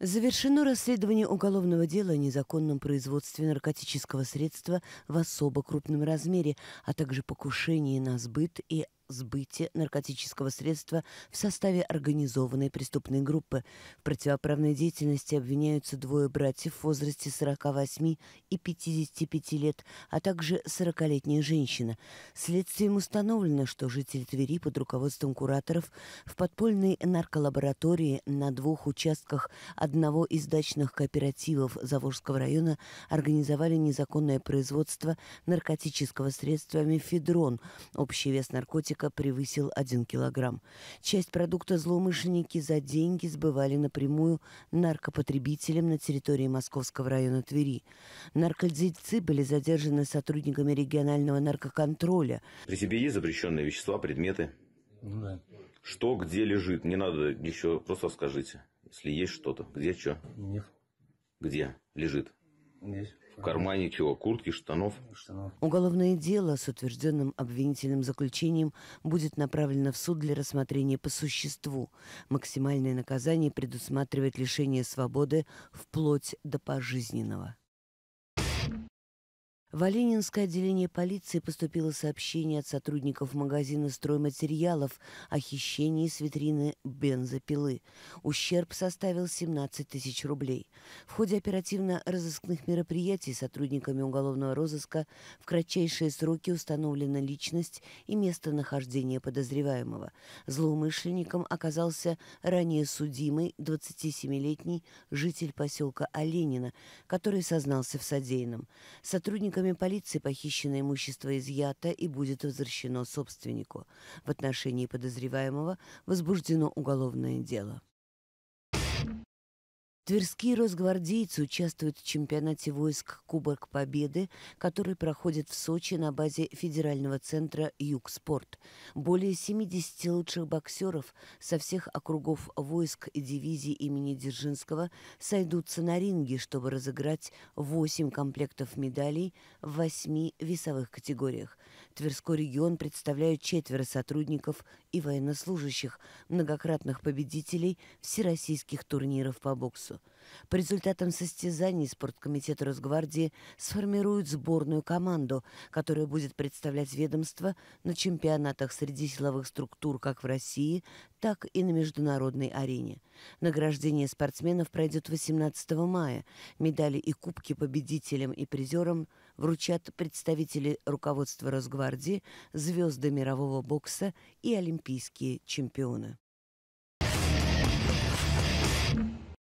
Завершено расследование уголовного дела о незаконном производстве наркотического средства в особо крупном размере, а также покушении на сбыт и сбыте наркотического средства в составе организованной преступной группы. В противоправной деятельности обвиняются двое братьев в возрасте 48 и 55 лет, а также 40-летняя женщина. Следствием установлено, что жители Твери под руководством кураторов в подпольной нарколаборатории на двух участках одного из дачных кооперативов Заволжского района организовали незаконное производство наркотического средства мифедрон. Общий вес наркотика человека превысил 1 килограмм. Часть продукта злоумышленники за деньги сбывали напрямую наркопотребителям на территории Московского района Твери. Наркодельцы были задержаны сотрудниками регионального наркоконтроля. При себе есть запрещенные вещества, предметы? Ну да. Что где лежит? Не надо ничего, просто скажите, если есть что-то. Где что? Нет. Где лежит? Здесь. В кармане чего? Куртки, штанов? штанов? Уголовное дело с утвержденным обвинительным заключением будет направлено в суд для рассмотрения по существу. Максимальное наказание предусматривает лишение свободы вплоть до пожизненного. В Оленинское отделение полиции поступило сообщение от сотрудников магазина стройматериалов о хищении с витрины бензопилы. Ущерб составил 17 тысяч рублей. В ходе оперативно-розыскных мероприятий сотрудниками уголовного розыска в кратчайшие сроки установлена личность и местонахождение подозреваемого. Злоумышленником оказался ранее судимый 27-летний житель поселка Оленина, который сознался в содеянном. Сотрудник Сотрудниками полиции похищенное имущество изъято и будет возвращено собственнику. В отношении подозреваемого возбуждено уголовное дело. Тверские росгвардейцы участвуют в чемпионате войск «Кубок Победы», который проходит в Сочи на базе федерального центра «Югспорт». Более 70 лучших боксеров со всех округов войск и дивизий имени Дзержинского сойдутся на ринге, чтобы разыграть 8 комплектов медалей в 8 весовых категориях. Тверской регион представляют четверо сотрудников и военнослужащих, многократных победителей всероссийских турниров по боксу. По результатам состязаний спорткомитет Росгвардии сформирует сборную команду, которая будет представлять ведомство на чемпионатах среди силовых структур как в России, так и на международной арене. Награждение спортсменов пройдет 18 мая. Медали и кубки победителям и призерам вручат представители руководства Росгвардии, звезды мирового бокса и олимпийские чемпионы.